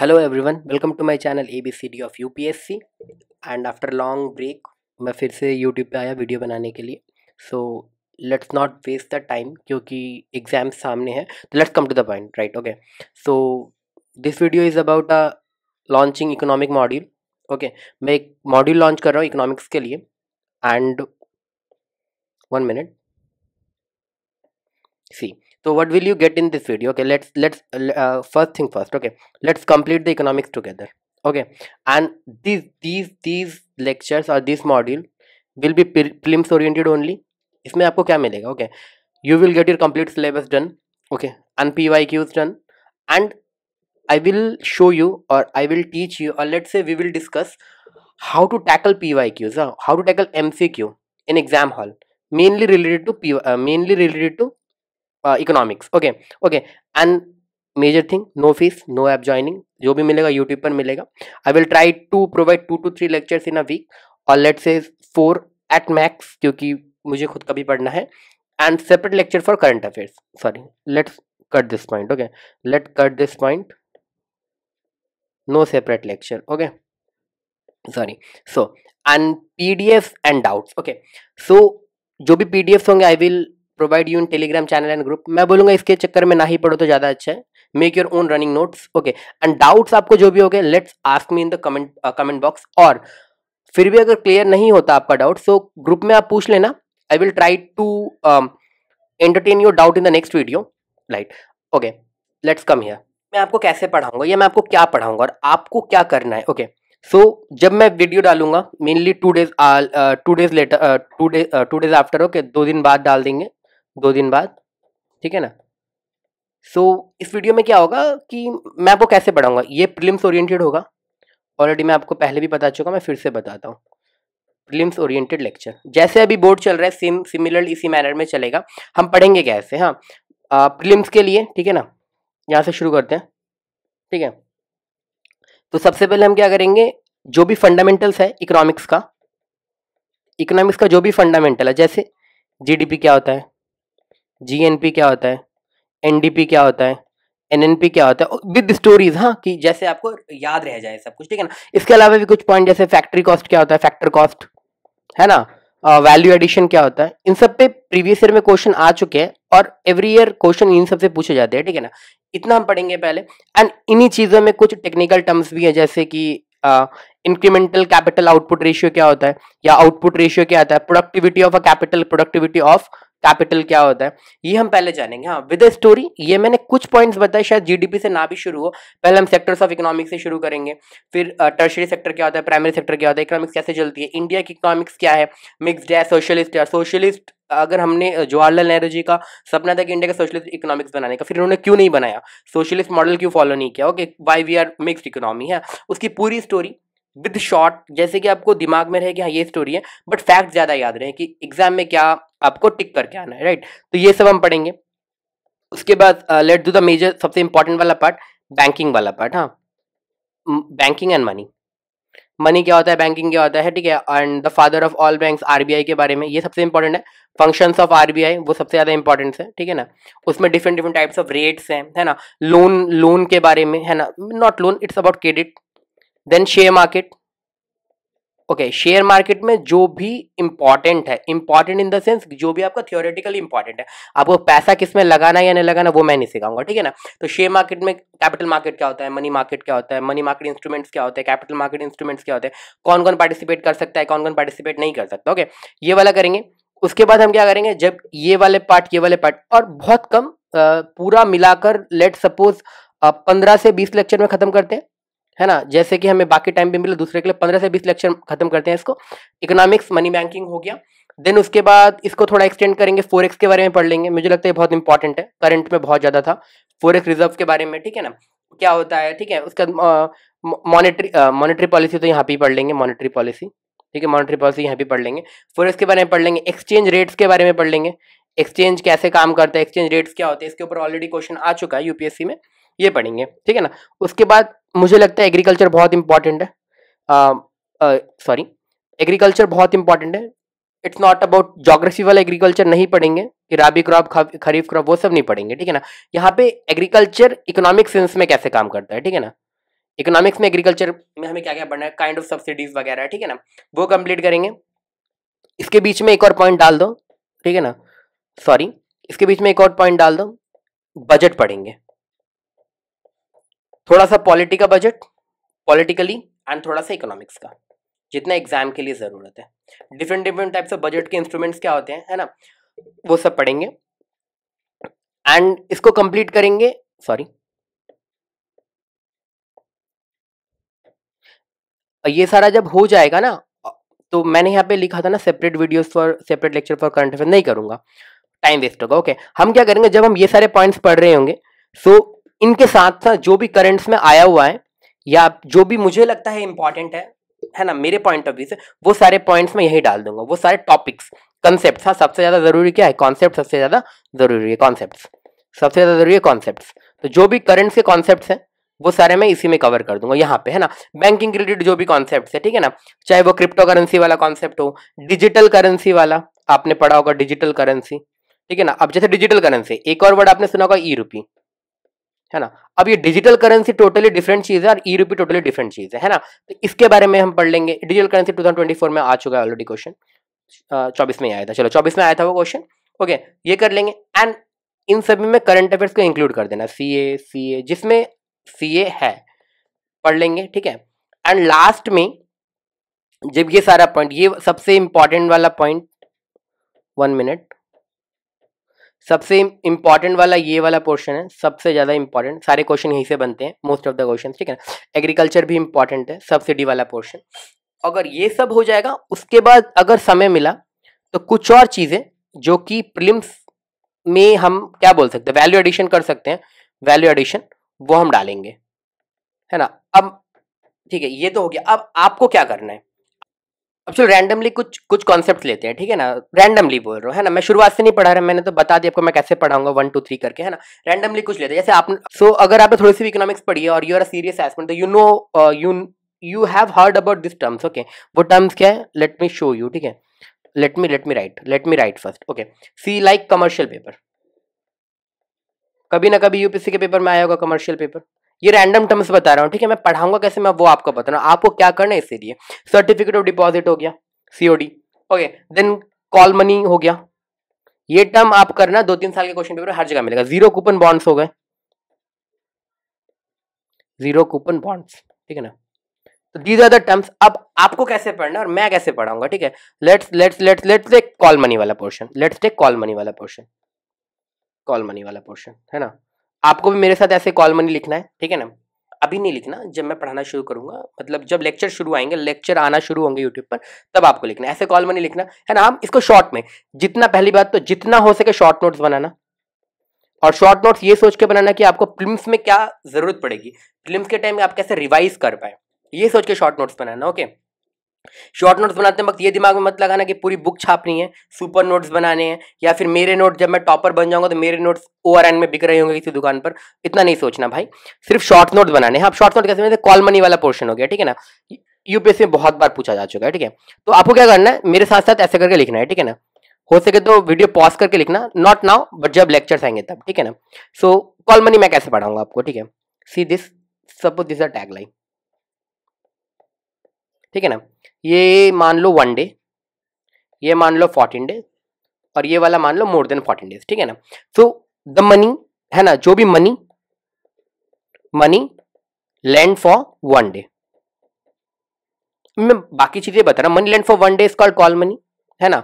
Hello everyone welcome to my channel A B C D of U P S C and after long break मैं फिर से YouTube पे आया video बनाने के लिए so let's not waste the time क्योंकि एग्ज़ाम सामने है तो let's come to the point right okay so this video is about a launching economic module okay मैं एक मॉड्यूल लॉन्च कर रहा हूँ इकोनॉमिक्स के लिए and one minute see so what will you get in this video okay let's let's uh, uh, first thing first okay let's complete the economics together okay and these these these lectures or this module will be prelims oriented only isme aapko kya milega okay you will get your complete syllabus done okay and pyqs done and i will show you or i will teach you or let's say we will discuss how to tackle pyqs uh, how to tackle mcq in exam hall mainly related to P, uh, mainly related to economics okay okay and major thing no fees no app joining जो भी मिलेगा YouTube पर मिलेगा I will try to provide two to three lectures in a week और let say four at max क्योंकि मुझे खुद का भी पढ़ना है and separate lecture for current affair sorry let cut this point okay let cut this point no separate lecture okay sorry so and P D F and doubts okay so जो भी P D F होंगे I will provide you in Telegram channel and group मैं बोलूंगा इसके चक्कर में ना ही पढ़ो तो ज़्यादा अच्छा है make your own running notes okay and doubts आपको जो भी हो गए let's ask me in the comment comment box और फिर भी अगर क्लियर नहीं होता आपका डाउट सो ग्रुप में आप पूछ लेना I will try to entertain your doubt in the next video light okay let's come here मैं आपको कैसे पढ़ाऊंगा या मैं आपको क्या पढ़ाऊंगा और आपको क्या करना है ओके okay. सो so, जब मैं वीडियो डालूंगा mainly two days two days later two day two days after okay दो दिन बाद डाल देंगे दो दिन बाद ठीक है ना सो so, इस वीडियो में क्या होगा कि मैं आपको कैसे पढ़ाऊंगा ये प्रिलिम्स ओरिएंटेड होगा ऑलरेडी मैं आपको पहले भी बता चुका मैं फिर से बताता हूँ प्रिलिम्स ओरिएंटेड लेक्चर जैसे अभी बोर्ड चल रहा है सेम सिमिलर इसी मैनर में चलेगा हम पढ़ेंगे कैसे हाँ प्रिलिम्स के लिए ठीक है ना यहाँ से शुरू करते हैं ठीक है तो सबसे पहले हम क्या करेंगे जो भी फंडामेंटल्स है इकोनॉमिक्स का इकोनॉमिक्स का जो भी फंडामेंटल है जैसे जीडीपी क्या होता है जीएनपी क्या होता है एनडीपी क्या होता है एनएनपी क्या होता है विद स्टोरीज हाँ कि जैसे आपको याद रह जाए सब कुछ ठीक है ना इसके अलावा भी कुछ पॉइंट जैसे फैक्ट्री कॉस्ट क्या होता है फैक्टर कॉस्ट है ना वैल्यू uh, एडिशन क्या होता है इन सब पे प्रीवियस ईयर में क्वेश्चन आ चुके हैं और एवरी ईयर क्वेश्चन इन सबसे पूछे जाते हैं ठीक है ना इतना हम पढ़ेंगे पहले एंड इन्हीं चीज़ों में कुछ टेक्निकल टर्म्स भी हैं जैसे कि इंक्रीमेंटल कैपिटल आउटपुट रेशियो क्या होता है या आउटपुट रेशियो क्या होता है productivity of a capital productivity of capital क्या होता है ये हम पहले जानेंगे हाँ विद स्टोरी ये मैंने कुछ पॉइंट्स बताए शायद जीडीपी से ना भी शुरू हो पहले हम सेक्टर्स ऑफ इकोनॉमिक्स से शुरू करेंगे फिर टर्शरी सेक्टर क्या होता है प्राइमरी सेक्टर क्या होता है इकोनॉमिक्स कैसे चलती है इंडिया की इकोनॉमिक्स क्या है मिक्सड है सोशलिस्ट है सोशलिस्ट अगर हमने जवाहरलाल नेहरू जी का सपना था कि इंडिया का सोशलिस्ट इकोनॉमिक्स बनाने का फिर उन्होंने क्यों नहीं बनाया सोशलिस्ट मॉडल क्यों फॉलो नहीं किया okay why we are mixed economy है उसकी पूरी स्टोरी विद शॉर्ट जैसे कि आपको दिमाग में रहे कि हाँ ये स्टोरी है बट फैक्ट ज़्यादा याद रहे कि एग्जाम में क्या आपको टिक करके आना है राइट तो ये सब हम पढ़ेंगे उसके बाद लेट डू द मेजर सबसे इंपॉर्टेंट वाला पार्ट बैंकिंग वाला पार्ट हाँ बैंकिंग एंड मनी मनी क्या होता है बैंकिंग क्या होता है ठीक है and the father of all banks RBI के बारे में ये सबसे इंपॉर्टेंट है फंक्शंस ऑफ आरबीआई वो सबसे ज़्यादा इंपॉर्टेंट है ठीक है ना उसमें different different types of rates हैं है ना लोन लोन के बारे में है ना not loan it's about credit then share market okay share market में जो भी इंपॉर्टेंट है इंपॉर्टेंट इन द सेंस जो भी आपका थियोरेटिकली इंपॉर्टेंट है आपको पैसा किस में लगाना है या नहीं लगाना वो मैं नहीं सिखाऊंगा ठीक है ना तो शेयर मार्केट में कैपिटल मार्केट क्या होता है मनी मार्केट क्या होता है मनी मार्केट इंस्ट्रूमेंट्स क्या होते हैं कैपिटल मार्केट इंस्ट्रूमेंट्स क्या होते हैं कौन कौन पार्टिसिपेट कर सकता है कौन कौन पार्टिसिपेट नहीं कर सकता ओके ये वाला करेंगे उसके बाद हम क्या करेंगे जब ये वाले पार्ट ये वाले पार्ट और बहुत कम पूरा मिलाकर लेट सपोज पंद्रह से बीस लेक्चर में खत्म करते हैं है ना जैसे कि हमें बाकी टाइम भी मिले दूसरे के लिए पंद्रह से बीस लेक्चर खत्म करते हैं इसको इकोनॉमिक्स मनी बैंकिंग हो गया देन उसके बाद इसको थोड़ा एक्सटेंड करेंगे फोरेक्स के बारे में पढ़ लेंगे मुझे लगता है बहुत इंपॉर्टेंट है करंट में बहुत ज़्यादा था फोरेक्स रिजर्व के बारे में ठीक है ना क्या होता है ठीक है उसका मॉनिटरी मॉनिटरी पॉलिसी तो यहाँ पे पढ़ लेंगे मॉनिटरी पॉलिसी ठीक है मॉनिटरी पॉलिसी यहाँ पे पढ़ लेंगे फोरेक्स के बारे में पढ़ लेंगे एक्सचेंज रेट्स के बारे में पढ़ लेंगे एक्सचेंज कैसे काम करता है एक्सचेंज रेट्स क्या होते हैं इसके ऊपर ऑलरेडी क्वेश्चन आ चुका है यूपीएससी में ये पढ़ेंगे ठीक है ना उसके बाद मुझे लगता है एग्रीकल्चर बहुत इंपॉर्टेंट है सॉरी एग्रीकल्चर बहुत इंपॉर्टेंट है इट्स नॉट अबाउट जोग्राफी वाला एग्रीकल्चर नहीं पढ़ेंगे कि राबी क्रॉप खरीफ क्रॉप वो सब नहीं पढ़ेंगे ठीक है ना यहाँ पे एग्रीकल्चर इकोनॉमिक सेंस में कैसे काम करता है ठीक है ना इकोनॉमिक्स में एग्रीकल्चर में हमें क्या क्या पढ़ना है काइंड ऑफ सब्सिडीज वगैरह ठीक है ना वो कंप्लीट करेंगे इसके बीच में एक और पॉइंट डाल दो ठीक है ना सॉरी इसके बीच में एक और पॉइंट डाल दो बजट पढ़ेंगे थोड़ा सा पॉलिटी का बजट पॉलिटिकली एंड थोड़ा सा इकोनॉमिक्स का जितना एग्जाम के लिए ज़रूरत है different different types of budget के इंस्ट्रूमेंट्स क्या होते हैं है ना वो सब पढ़ेंगे एंड इसको कंप्लीट करेंगे सॉरी ये सारा जब हो जाएगा ना तो मैंने यहाँ पे लिखा था ना separate videos for separate lecture for current affair नहीं करूंगा टाइम वेस्ट होगा ओके हम क्या करेंगे जब हम ये सारे पॉइंट्स पढ़ रहे होंगे सो इनके साथ साथ जो भी करंट्स में आया हुआ है या जो भी मुझे लगता है इंपॉर्टेंट है है ना मेरे पॉइंट ऑफ व्यू से वो सारे पॉइंट्स में यही डाल दूंगा वो सारे टॉपिक्स कॉन्सेप्ट हाँ सबसे ज़्यादा ज़रूरी क्या है कॉन्सेप्ट सबसे ज़्यादा ज़रूरी है कॉन्सेप्ट सबसे ज़्यादा ज़रूरी है कॉन्सेप्ट तो जो भी करंट्स के कॉन्सेप्ट है वो सारे मैं इसी में कवर कर दूंगा यहाँ पे है ना बैंकिंग क्रेडिट जो भी कॉन्सेप्ट है ठीक है ना चाहे वो क्रिप्टो करेंसी वाला कॉन्सेप्ट हो डिजिटल करेंसी वाला आपने पढ़ा होगा डिजिटल करेंसी ठीक है ना अब जैसे डिजिटल करेंसी एक और वर्ड आपने सुना होगा ई रुपी है ना अब ये डिजिटल करेंसी टोटली डिफरेंट चीज है और ई रूपी टोटली डिफरेंट चीज है है ना तो इसके बारे में हम पढ़ लेंगे डिजिटल करेंसी 2024 में आ चुका है ऑलरेडी क्वेश्चन चौबीस में आया था चलो चौबीस में आया था वो क्वेश्चन ओके ये कर लेंगे एंड इन सभी में करंट अफेयर्स को इंक्लूड कर देना सी ए सी ए जिसमें सी ए है पढ़ लेंगे ठीक है एंड लास्ट में जब ये सारा पॉइंट ये सबसे इंपॉर्टेंट वाला पॉइंट वन मिनट सबसे इंपॉर्टेंट वाला ये वाला पोर्शन है सबसे ज़्यादा इंपॉर्टेंट सारे क्वेश्चन यहीं से बनते हैं मोस्ट ऑफ द क्वेश्चन ठीक है ना एग्रीकल्चर भी इंपॉर्टेंट है सब्सिडी वाला पोर्शन अगर ये सब हो जाएगा उसके बाद अगर समय मिला तो कुछ और चीज़ें जो कि प्रिलिम्स में हम क्या बोल सकते हैं वैल्यू एडिशन कर सकते हैं वैल्यू एडिशन वो हम डालेंगे है ना अब ठीक है ये तो हो गया अब आपको क्या करना है अब चलो रैंडमली कुछ कुछ कॉन्सेप्ट लेते हैं ठीक है ना रैंडमली बोल रहा हूँ है ना मैं शुरुआत से नहीं पढ़ा रहा मैंने तो बता दिया आपको मैं कैसे पढ़ाऊंगा वन टू थ्री करके है ना रैंडमली कुछ लेते हैं जैसे आप सो so, अगर आपने थोड़ी सी इकोनॉमिक्स पढ़ी है और यू आर सीरियस एसमेंट तो you know you you have heard about this terms okay वो टर्म्स क्या है लेट मी शो यू ठीक है let me let me write let me write first okay see like commercial paper कभी ना कभी UPSC के पेपर में आया होगा कमर्शियल पेपर ये रैंडम टर्म्स बता रहा हूँ ठीक है मैं पढ़ाऊंगा कैसे मैं वो आपको बता रहा हूँ आपको क्या करना है इसके लिए सर्टिफिकेट ऑफ डिपॉजिट हो गया COD okay then call money हो गया ये टर्म आप करना दो तीन साल के क्वेश्चन पेपर हर जगह मिलेगा जीरो कूपन बॉन्ड्स हो गए जीरो कूपन बॉन्ड्स ठीक है ना तो दीज आर द टर्म्स अब आपको कैसे पढ़ना और मैं कैसे पढ़ाऊंगा ठीक है let's let's let's let's take call money वाला portion let's take call money वाला पोर्शन कॉल मनी वाला पोर्शन है ना आपको भी मेरे साथ ऐसे कॉल मनी लिखना है ठीक है ना अभी नहीं लिखना जब मैं पढ़ाना शुरू करूंगा मतलब जब लेक्चर शुरू आएंगे लेक्चर आना शुरू होंगे यूट्यूब पर तब आपको लिखना ऐसे कॉल मनी लिखना है ना हम इसको शॉर्ट में जितना पहली बात तो जितना हो सके शॉर्ट नोट्स बनाना और शॉर्ट नोट्स ये सोच के बनाना कि आपको फिल्म्स में क्या जरूरत पड़ेगी फिल्म्स के टाइम में आप कैसे रिवाइज कर पाए ये सोच के शॉर्ट नोट्स बनाना ओके okay? शॉर्ट नोट्स बनाते वक्त ये दिमाग में मत लगाना कि पूरी बुक छापनी है सुपर नोट्स बनाने हैं या फिर मेरे नोट जब मैं टॉपर बन जाऊंगा तो मेरे नोट्स ओ आर एन में बिक रहे होंगे किसी दुकान पर इतना नहीं सोचना भाई सिर्फ शॉर्ट नोट बनाने हैं आप शॉर्ट नोट कैसे बनाते कॉल मनी वाला पोर्शन हो गया ठीक है ना यूपीएस में बहुत बार पूछा जा चुका है ठीक है तो आपको क्या करना है मेरे साथ साथ ऐसे करके लिखना है ठीक है ना हो सके तो वीडियो पॉज करके लिखना नॉट नाउ बट जब लेक्चर्स आएंगे तब ठीक है ना सो कॉल मनी मैं कैसे पढ़ाऊंगा आपको ठीक है see this suppose this tag line ठीक है ना ये मान लो वन डे ये मान लो फोर्टीन डेज और ये वाला मान लो मोर देन फोर्टीन डेज ठीक है ना सो द मनी है ना जो भी money money lend for one day मैं बाकी चीजें बता रहा हूं money lend for one day is called call money है ना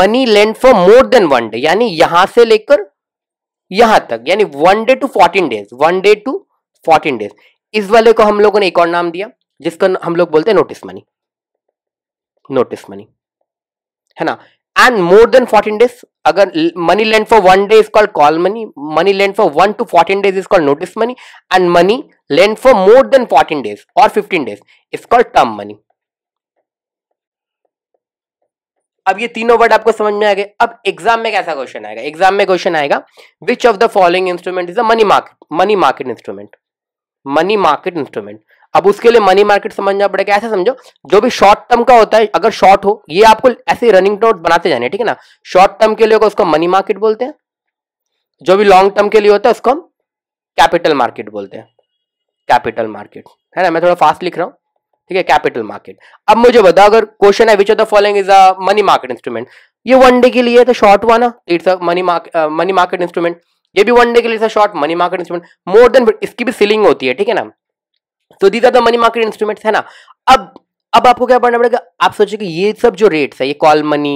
money lend for more than one day यानी यहां से लेकर यहां तक यानी one day to fourteen days one day to fourteen days इस वाले को हम लोगों ने एक और नाम दिया जिसको हम लोग बोलते हैं नोटिस मनी नोटिस मनी है ना and more than fourteen days अगर money lend for one day is called call money money lend for one to fourteen days is called notice money and money lend for more than fourteen days और fifteen days is called term money अब ये तीनों word आपको समझ में आ गए अब exam में कैसा क्वेश्चन आएगा एग्जाम में क्वेश्चन आएगा which of the following instrument is a money market money market instrument money market instrument अब उसके लिए मनी मार्केट समझना पड़ेगा ऐसे समझो जो भी शॉर्ट टर्म का होता है अगर शॉर्ट हो ये आपको ऐसे रनिंग नोट बनाते जाने ठीक है ना शॉर्ट टर्म के लिए उसको मनी मार्केट बोलते हैं जो भी लॉन्ग टर्म के लिए होता है उसको हम कैपिटल मार्केट बोलते हैं कैपिटल मार्केट है ना मैं थोड़ा फास्ट लिख रहा हूँ ठीक है कैपिटल मार्केट अब मुझे बताओ अगर क्वेश्चन है which of the following is a money market instrument ये वन डे के लिए तो शॉर्ट हुआ ना it's a money market money market instrument ये भी वन डे के लिए short money market instrument more than इसकी भी सीलिंग होती है ठीक है ना तो these are the money market instrument है ना अब अब आपको क्या पढ़ना पड़ेगा आप सोचिए कि ये सब जो रेट्स है ये call money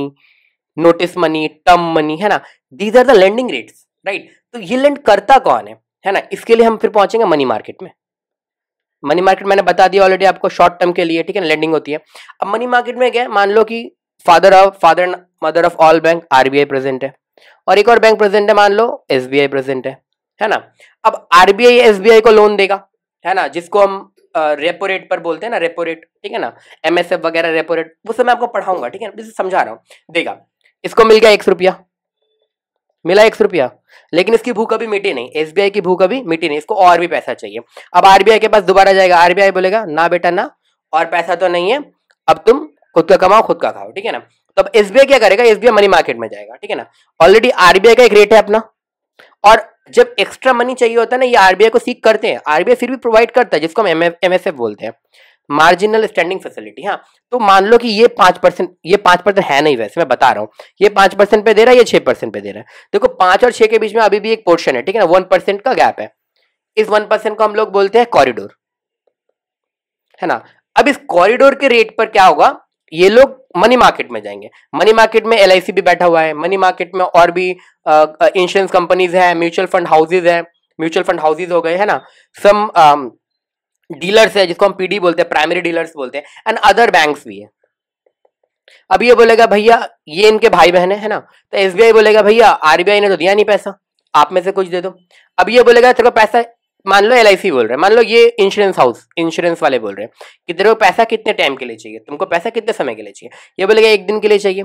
notice money term money है ना these are the lending rates right तो ये लैंड करता कौन है है ना इसके लिए हम फिर पहुंचेंगे मनी मार्केट में मनी मार्केट मैंने बता दिया ऑलरेडी आपको शॉर्ट टर्म के लिए ठीक है ना लैंडिंग होती है अब मनी मार्केट में क्या मान लो कि father of father mother of all bank RBI present है और एक और बैंक प्रेजेंट है मान लो एसबीआई प्रेजेंट है है ना अब आरबीआई एसबीआई को लोन देगा है ना जिसको हम रेपो रेट पर बोलते हैं ना रेपो रेट ठीक है ना एमएसएफ वगैरह रेपो रेट वो सब मैं आपको पढ़ाऊंगा ठीक है ना समझा रहा हूँ देगा इसको मिल गया एक रुपया मिला एक रुपया लेकिन इसकी भूख अभी मिटी नहीं एसबीआई की भूख अभी मिटी नहीं इसको और भी पैसा चाहिए अब आरबीआई के पास दोबारा जाएगा आरबीआई बोलेगा ना बेटा ना और पैसा तो नहीं है अब तुम खुद का कमाओ खुद का खाओ ठीक है ना तो अब एसबीआई क्या करेगा एसबीआई मनी मार्केट में जाएगा ठीक है ना ऑलरेडी आरबीआई का एक रेट है अपना और जब एक्स्ट्रा मनी चाहिए होता है ना ये आरबीआई को सीख करते हैं आरबीआई फिर भी प्रोवाइड करता है जिसको हम एमएसएफ बोलते हैं मार्जिनल स्टैंडिंग फैसिलिटी हाँ तो मान लो कि ये पांच परसेंट ये पांच परसेंट है नहीं वैसे मैं बता रहा हूँ ये पांच परसेंट पे दे रहा है ये छह परसेंट पे दे रहा है देखो पांच और छह के बीच में अभी भी एक पोर्शन है ठीक है ना वन परसेंट का गैप है इस वन परसेंट को हम लोग बोलते हैं कॉरिडोर है ना अब इस कॉरिडोर के रेट पर क्या होगा ये लोग मनी मार्केट में जाएंगे मनी मार्केट में एल भी बैठा हुआ है मनी मार्केट में और भी इंश्योरेंस कंपनीज है म्यूचुअल फंड हाउसेज है म्यूचुअल फंड हाउसेज हो गए है ना सम डीलर्स है जिसको हम पीडी बोलते हैं प्राइमरी डीलर्स बोलते हैं एंड अदर बैंक्स भी है अभी ये बोलेगा भैया ये इनके भाई बहन है ना तो एसबीआई बोलेगा भैया आरबीआई ने तो दिया नहीं पैसा आप में से कुछ दे दो अब ये बोलेगा तेरे को पैसा मान लो एल बोल रहे हैं मान लो ये इंश्योरेंस हाउस इंश्योरेंस वाले बोल रहे हैं कि तेरे को पैसा कितने टाइम के लिए चाहिए तुमको पैसा कितने समय के लिए चाहिए ये बोलेगा एक दिन के लिए चाहिए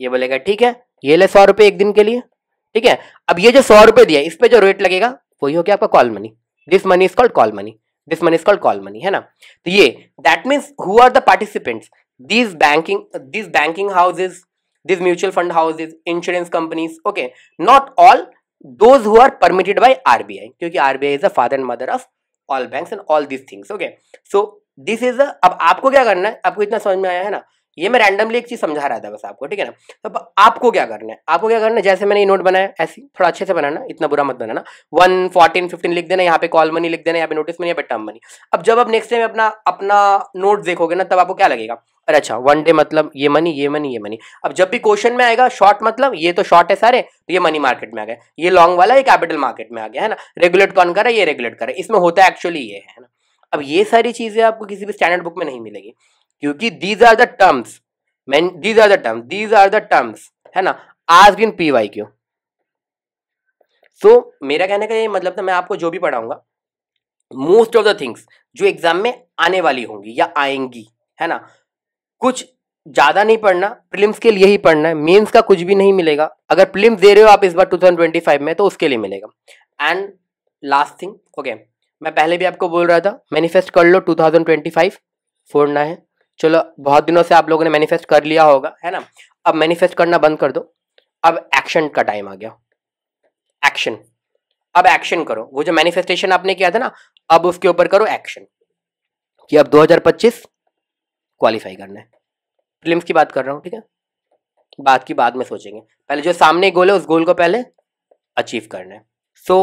ये बोलेगा ठीक है ये ले सौ रुपये एक दिन के लिए ठीक है अब ये जो सौ रुपये दिया इस पर जो रेट लगेगा वही हो गया आपका call money this money is called call money this money is called call money है ना तो ये that means who are the participants this banking this banking houses this mutual fund houses insurance companies okay not all those who are permitted by RBI क्योंकि RBI is the father and mother of all banks and all these things okay so this is a अब आपको क्या करना है आपको इतना समझ में आया है ना ये मैं रैंडमली एक चीज समझा रहा था बस आपको ठीक है ना तो अब आपको क्या करना है आपको क्या करना है जैसे मैंने ये नोट बनाया ऐसी थोड़ा अच्छे से बनाना इतना बुरा मत बनाना वन फोर्टीन फिफ्टीन लिख देना यहाँ पे कॉल मनी लिख देना यहाँ पे नोटिस मनी या टर्म मनी अब जब आप नेक्स्ट टाइम अपना अपना नोट देखोगे ना तब आपको क्या लगेगा अरे अच्छा वन डे मतलब ये मनी ये मनी ये मनी अब जब भी क्वेश्चन में आएगा शॉर्ट मतलब ये तो शॉर्ट है सारे तो ये मनी मार्केट में आ गए ये लॉन्ग वाला ये कैपिटल मार्केट में आ गया है ना रेगुलेट कौन कर ये रेगुलेट करे इसमें होता है एक्चुअली ये है ना अब ये सारी चीज़ें आपको किसी भी स्टैंडर्ड बुक में नहीं मिलेगी क्योंकि दीज आर द टर्म्स मैं these are the term these are the terms है ना आज बिन पी वाई क्यू सो मेरा कहने का ये मतलब था मैं आपको जो भी पढ़ाऊंगा मोस्ट ऑफ द थिंग्स जो एग्जाम में आने वाली होंगी या आएंगी है ना कुछ ज़्यादा नहीं पढ़ना प्रिलिम्स के लिए ही पढ़ना है मेंस का कुछ भी नहीं मिलेगा अगर प्रिलिम्स दे रहे हो आप इस बार 2025 में तो उसके लिए मिलेगा एंड लास्ट थिंग ओके मैं पहले भी आपको बोल रहा था मैनिफेस्ट कर लो 2025 फोड़ना है चलो बहुत दिनों से आप लोगों ने मैनिफेस्ट कर लिया होगा है ना अब मैनिफेस्ट करना बंद कर दो अब एक्शन का टाइम आ गया एक्शन अब एक्शन करो वो जो मैनिफेस्टेशन आपने किया था ना अब उसके ऊपर करो एक्शन कि अब 2025 क्वालिफाई करना है फिल्म्स की बात कर रहा हूँ ठीक है बात की बाद में सोचेंगे पहले जो सामने गोल है उस गोल को पहले अचीव करना है so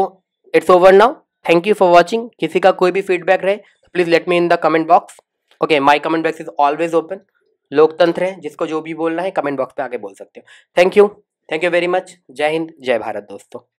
it's over now thank you for watching किसी का कोई भी फीडबैक रहे तो please let me in the comment box okay my comment box is always open लोकतंत्र है जिसको जो भी बोलना है कमेंट बॉक्स पे आके बोल सकते हो thank you thank you very much जय हिंद जय भारत दोस्तों